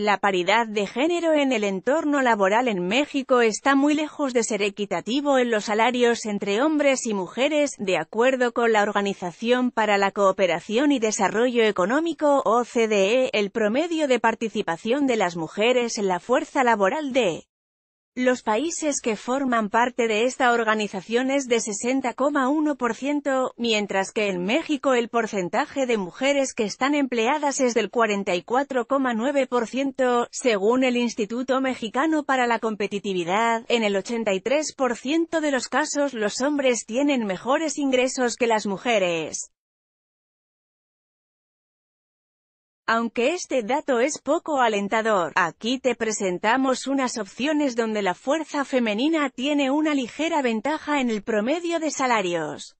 La paridad de género en el entorno laboral en México está muy lejos de ser equitativo en los salarios entre hombres y mujeres, de acuerdo con la Organización para la Cooperación y Desarrollo Económico, OCDE, el promedio de participación de las mujeres en la fuerza laboral de los países que forman parte de esta organización es de 60,1%, mientras que en México el porcentaje de mujeres que están empleadas es del 44,9%, según el Instituto Mexicano para la Competitividad, en el 83% de los casos los hombres tienen mejores ingresos que las mujeres. Aunque este dato es poco alentador, aquí te presentamos unas opciones donde la fuerza femenina tiene una ligera ventaja en el promedio de salarios.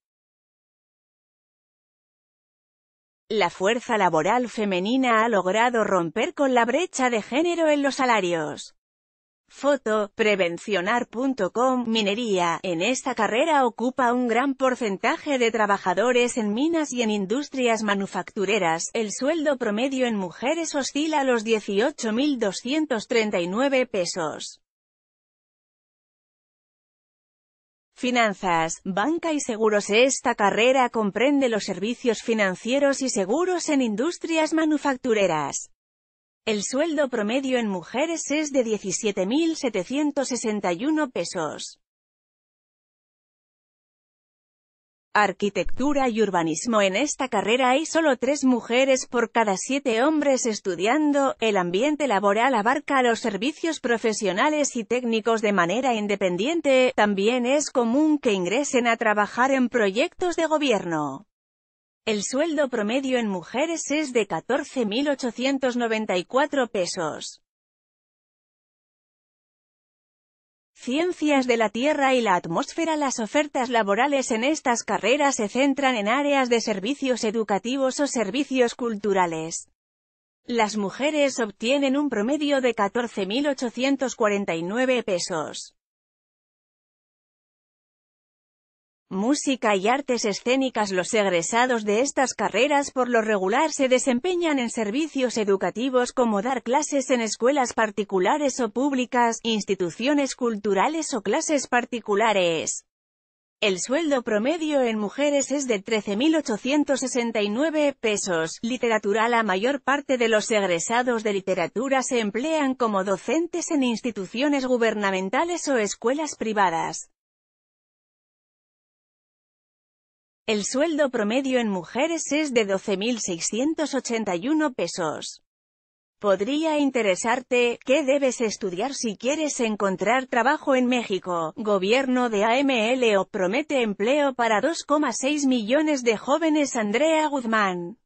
La fuerza laboral femenina ha logrado romper con la brecha de género en los salarios. Foto, prevencionar.com Minería, en esta carrera ocupa un gran porcentaje de trabajadores en minas y en industrias manufactureras. El sueldo promedio en mujeres oscila a los 18.239 pesos. Finanzas, banca y seguros Esta carrera comprende los servicios financieros y seguros en industrias manufactureras. El sueldo promedio en mujeres es de 17.761 pesos. Arquitectura y urbanismo En esta carrera hay solo tres mujeres por cada siete hombres estudiando, el ambiente laboral abarca los servicios profesionales y técnicos de manera independiente, también es común que ingresen a trabajar en proyectos de gobierno. El sueldo promedio en mujeres es de 14.894 pesos. Ciencias de la Tierra y la Atmósfera Las ofertas laborales en estas carreras se centran en áreas de servicios educativos o servicios culturales. Las mujeres obtienen un promedio de 14.849 pesos. música y artes escénicas los egresados de estas carreras por lo regular se desempeñan en servicios educativos como dar clases en escuelas particulares o públicas, instituciones culturales o clases particulares. El sueldo promedio en mujeres es de 13.869 pesos. Literatura La mayor parte de los egresados de literatura se emplean como docentes en instituciones gubernamentales o escuelas privadas. El sueldo promedio en mujeres es de 12.681 pesos. Podría interesarte, ¿qué debes estudiar si quieres encontrar trabajo en México? Gobierno de AMLO promete empleo para 2,6 millones de jóvenes Andrea Guzmán.